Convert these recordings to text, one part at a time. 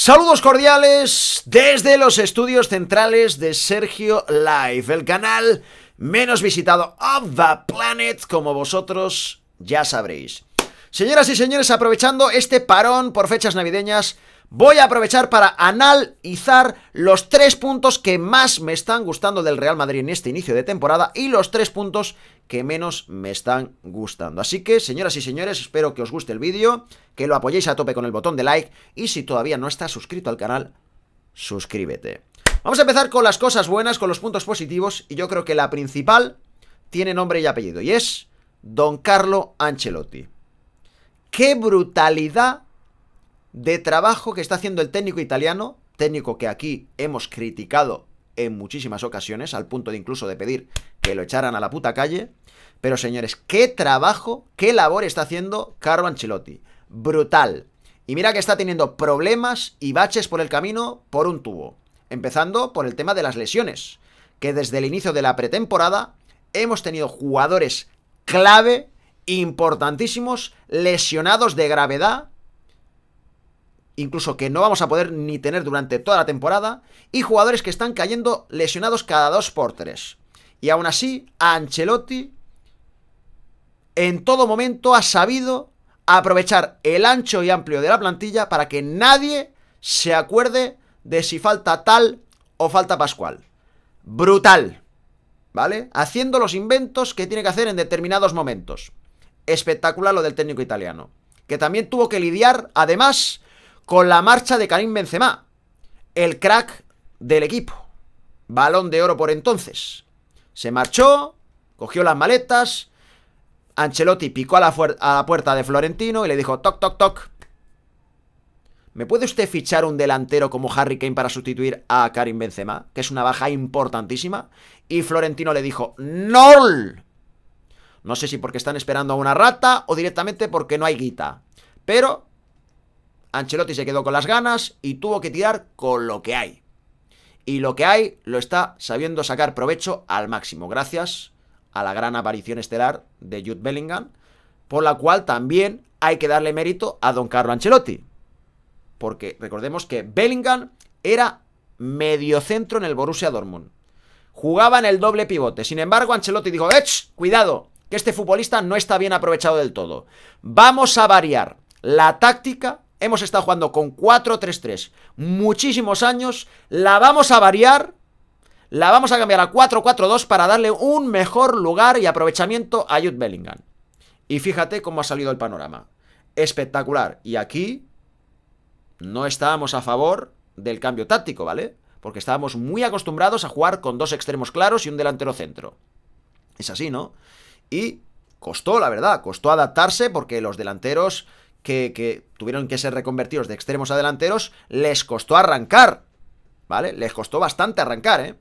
Saludos cordiales desde los estudios centrales de Sergio Live, el canal menos visitado of the planet, como vosotros ya sabréis. Señoras y señores, aprovechando este parón por fechas navideñas, Voy a aprovechar para analizar los tres puntos que más me están gustando del Real Madrid en este inicio de temporada y los tres puntos que menos me están gustando. Así que, señoras y señores, espero que os guste el vídeo, que lo apoyéis a tope con el botón de like y si todavía no estás suscrito al canal, suscríbete. Vamos a empezar con las cosas buenas, con los puntos positivos y yo creo que la principal tiene nombre y apellido y es Don Carlo Ancelotti. ¡Qué brutalidad! de trabajo que está haciendo el técnico italiano, técnico que aquí hemos criticado en muchísimas ocasiones, al punto de incluso de pedir que lo echaran a la puta calle. Pero señores, qué trabajo, qué labor está haciendo Carlo Ancelotti. Brutal. Y mira que está teniendo problemas y baches por el camino por un tubo. Empezando por el tema de las lesiones, que desde el inicio de la pretemporada hemos tenido jugadores clave, importantísimos, lesionados de gravedad incluso que no vamos a poder ni tener durante toda la temporada, y jugadores que están cayendo lesionados cada dos por tres. Y aún así, Ancelotti en todo momento ha sabido aprovechar el ancho y amplio de la plantilla para que nadie se acuerde de si falta tal o falta Pascual. Brutal. ¿Vale? Haciendo los inventos que tiene que hacer en determinados momentos. Espectacular lo del técnico italiano. Que también tuvo que lidiar, además, con la marcha de Karim Benzema, el crack del equipo. Balón de oro por entonces. Se marchó, cogió las maletas, Ancelotti picó a la, a la puerta de Florentino y le dijo, toc, toc, toc, ¿Me puede usted fichar un delantero como Harry Kane para sustituir a Karim Benzema? Que es una baja importantísima. Y Florentino le dijo, ¡No! No sé si porque están esperando a una rata o directamente porque no hay guita. Pero Ancelotti se quedó con las ganas y tuvo que tirar con lo que hay. Y lo que hay lo está sabiendo sacar provecho al máximo, gracias a la gran aparición estelar de Jude Bellingham, por la cual también hay que darle mérito a don Carlo Ancelotti. Porque recordemos que Bellingham era mediocentro en el Borussia Dortmund. Jugaba en el doble pivote. Sin embargo, Ancelotti dijo, ¡Ech! Cuidado, que este futbolista no está bien aprovechado del todo. Vamos a variar la táctica hemos estado jugando con 4-3-3 muchísimos años, la vamos a variar, la vamos a cambiar a 4-4-2 para darle un mejor lugar y aprovechamiento a Jude Bellingham. Y fíjate cómo ha salido el panorama. Espectacular. Y aquí no estábamos a favor del cambio táctico, ¿vale? Porque estábamos muy acostumbrados a jugar con dos extremos claros y un delantero centro. Es así, ¿no? Y costó, la verdad, costó adaptarse porque los delanteros que, tuvieron que ser reconvertidos de extremos Adelanteros, delanteros, les costó arrancar, ¿vale? Les costó bastante arrancar, ¿eh?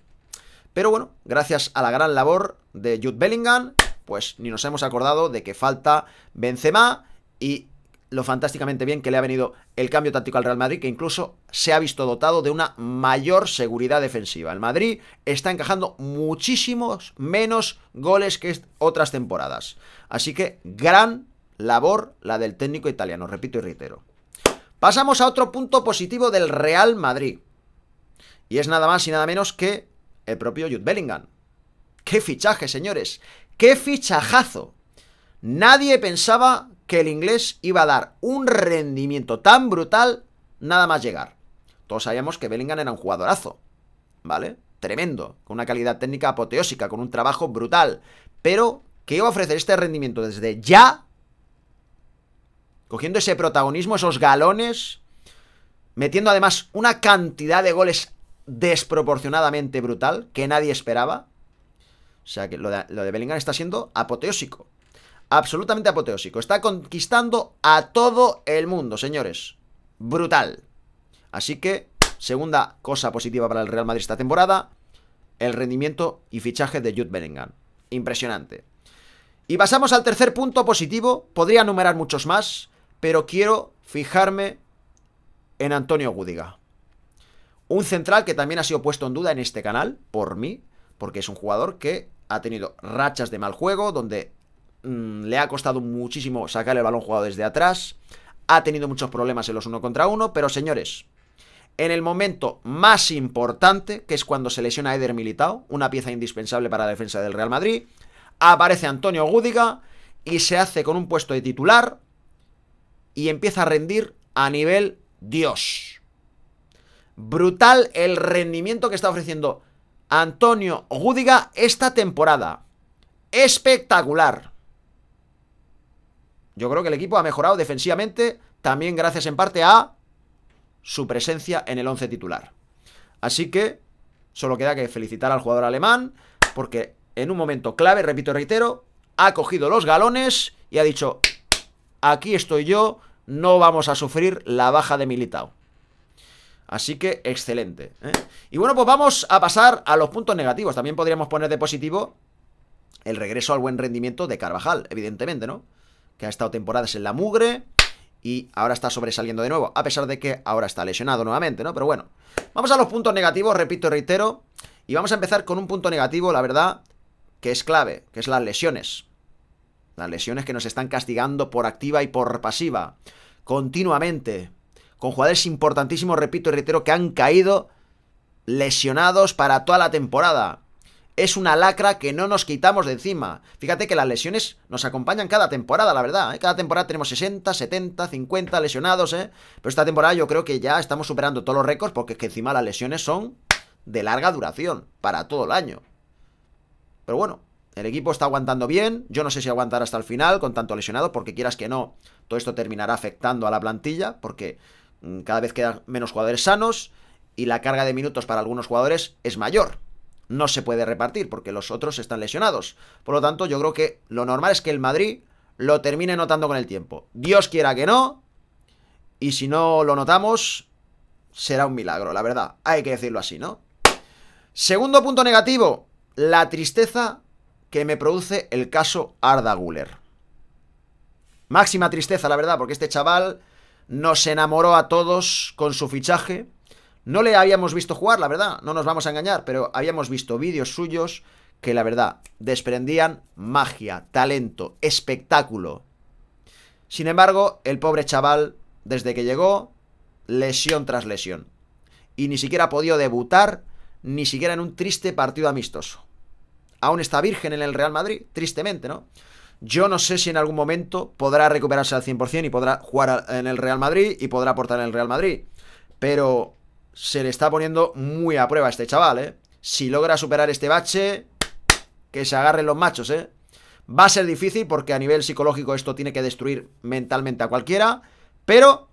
Pero bueno, gracias a la gran labor de Jude Bellingham, pues ni nos hemos acordado de que falta Benzema y lo fantásticamente bien que le ha venido el cambio táctico al Real Madrid, que incluso se ha visto dotado de una mayor seguridad defensiva. El Madrid está encajando muchísimos menos goles que otras temporadas. Así que gran labor la del técnico italiano, repito y reitero. Pasamos a otro punto positivo del Real Madrid. Y es nada más y nada menos que el propio Jude Bellingham. ¡Qué fichaje, señores! ¡Qué fichajazo! Nadie pensaba que el inglés iba a dar un rendimiento tan brutal nada más llegar. Todos sabíamos que Bellingham era un jugadorazo, ¿vale? Tremendo, con una calidad técnica apoteósica, con un trabajo brutal, pero que iba a ofrecer este rendimiento desde ya cogiendo ese protagonismo, esos galones, metiendo además una cantidad de goles desproporcionadamente brutal que nadie esperaba. O sea que lo de, lo Bellingham está siendo apoteósico. Absolutamente apoteósico. Está conquistando a todo el mundo, señores. Brutal. Así que, segunda cosa positiva para el Real Madrid esta temporada, el rendimiento y fichaje de Jude Bellingham. Impresionante. Y pasamos al tercer punto positivo, podría enumerar muchos más, pero quiero fijarme en Antonio Gúdiga. Un central que también ha sido puesto en duda en este canal, por mí, porque es un jugador que ha tenido rachas de mal juego, donde mm, le ha costado muchísimo sacar el balón jugado desde atrás, ha tenido muchos problemas en los uno contra uno, pero señores, en el momento más importante, que es cuando se lesiona a Eder Militao, una pieza indispensable para la defensa del Real Madrid, aparece Antonio Gúdiga y se hace con un puesto de titular y empieza a rendir a nivel Dios. Brutal el rendimiento que está ofreciendo Antonio Gúdiga esta temporada. Espectacular. Yo creo que el equipo ha mejorado defensivamente, también gracias en parte a su presencia en el 11 titular. Así que solo queda que felicitar al jugador alemán, porque en un momento clave, repito y reitero, ha cogido los galones y ha dicho, aquí estoy yo, no vamos a sufrir la baja de Militao. Así que excelente. ¿eh? Y bueno, pues vamos a pasar a los puntos negativos. También podríamos poner de positivo el regreso al buen rendimiento de Carvajal, evidentemente, ¿no? Que ha estado temporadas en la mugre y ahora está sobresaliendo de nuevo, a pesar de que ahora está lesionado nuevamente, ¿no? Pero bueno, vamos a los puntos negativos, repito y reitero. Y vamos a empezar con un punto negativo, la verdad, que es clave, que es las lesiones. Las lesiones que nos están castigando por activa y por pasiva. Continuamente. Con jugadores importantísimos, repito y reitero, que han caído lesionados para toda la temporada. Es una lacra que no nos quitamos de encima. Fíjate que las lesiones nos acompañan cada temporada, la verdad. ¿eh? Cada temporada tenemos 60, 70, 50 lesionados, ¿eh? Pero esta temporada yo creo que ya estamos superando todos los récords porque es que encima las lesiones son de larga duración para todo el año. Pero bueno, el equipo está aguantando bien. Yo no sé si aguantará hasta el final con tanto lesionado, porque quieras que no, todo esto terminará afectando a la plantilla, porque mm, cada vez quedan menos jugadores sanos y la carga de minutos para algunos jugadores es mayor. No se puede repartir porque los otros están lesionados. Por lo tanto, yo creo que lo normal es que el Madrid lo termine notando con el tiempo. Dios quiera que no. Y si no lo notamos, será un milagro, la verdad. Hay que decirlo así, ¿no? Segundo punto negativo, la tristeza que me produce el caso Arda Guller. Máxima tristeza, la verdad, porque este chaval nos enamoró a todos con su fichaje. No le habíamos visto jugar, la verdad, no nos vamos a engañar, pero habíamos visto vídeos suyos que la verdad desprendían magia, talento, espectáculo. Sin embargo, el pobre chaval, desde que llegó, lesión tras lesión. Y ni siquiera ha podido debutar, ni siquiera en un triste partido amistoso aún está virgen en el Real Madrid, tristemente, ¿no? Yo no sé si en algún momento podrá recuperarse al 100% y podrá jugar en el Real Madrid y podrá aportar en el Real Madrid. Pero se le está poniendo muy a prueba a este chaval, ¿eh? Si logra superar este bache, que se agarren los machos, ¿eh? Va a ser difícil porque a nivel psicológico esto tiene que destruir mentalmente a cualquiera. Pero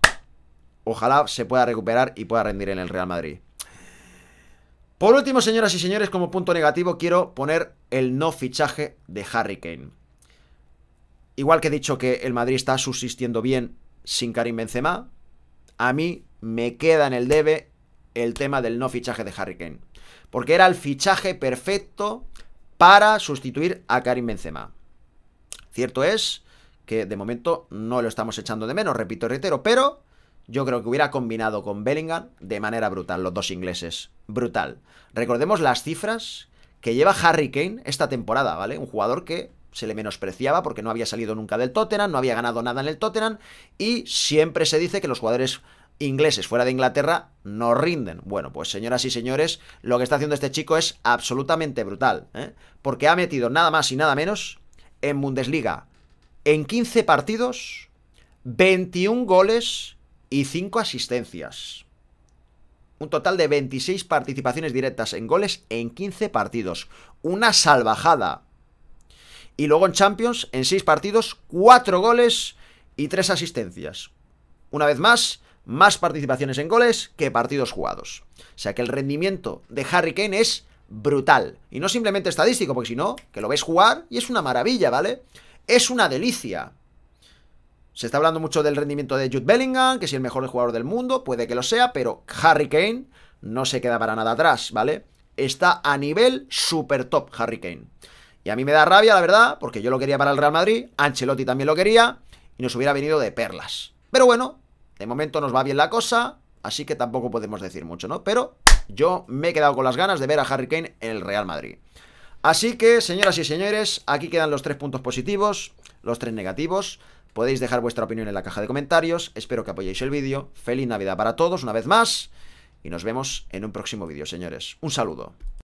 ojalá se pueda recuperar y pueda rendir en el Real Madrid. Por último, señoras y señores, como punto negativo quiero poner el no fichaje de Harry Kane. Igual que he dicho que el Madrid está subsistiendo bien sin Karim Benzema, a mí me queda en el debe el tema del no fichaje de Harry Kane. Porque era el fichaje perfecto para sustituir a Karim Benzema. Cierto es que de momento no lo estamos echando de menos, repito y reitero, pero yo creo que hubiera combinado con Bellingham de manera brutal, los dos ingleses. Brutal. Recordemos las cifras que lleva Harry Kane esta temporada, ¿vale? Un jugador que se le menospreciaba porque no había salido nunca del Tottenham, no había ganado nada en el Tottenham y siempre se dice que los jugadores ingleses fuera de Inglaterra no rinden. Bueno, pues señoras y señores, lo que está haciendo este chico es absolutamente brutal, ¿eh? porque ha metido nada más y nada menos en Bundesliga en 15 partidos, 21 goles, y 5 asistencias. Un total de 26 participaciones directas en goles en 15 partidos. Una salvajada. Y luego en Champions, en 6 partidos, 4 goles y 3 asistencias. Una vez más, más participaciones en goles que partidos jugados. O sea que el rendimiento de Harry Kane es brutal. Y no simplemente estadístico, porque si no, que lo ves jugar y es una maravilla, ¿vale? Es una delicia. Se está hablando mucho del rendimiento de Jude Bellingham, que es el mejor jugador del mundo, puede que lo sea, pero Harry Kane no se queda para nada atrás, ¿vale? Está a nivel super top Harry Kane. Y a mí me da rabia, la verdad, porque yo lo quería para el Real Madrid, Ancelotti también lo quería, y nos hubiera venido de perlas. Pero bueno, de momento nos va bien la cosa, así que tampoco podemos decir mucho, ¿no? Pero yo me he quedado con las ganas de ver a Harry Kane en el Real Madrid. Así que, señoras y señores, aquí quedan los tres puntos positivos, los tres negativos. Podéis dejar vuestra opinión en la caja de comentarios. Espero que apoyéis el vídeo. Feliz Navidad para todos una vez más. Y nos vemos en un próximo vídeo, señores. Un saludo.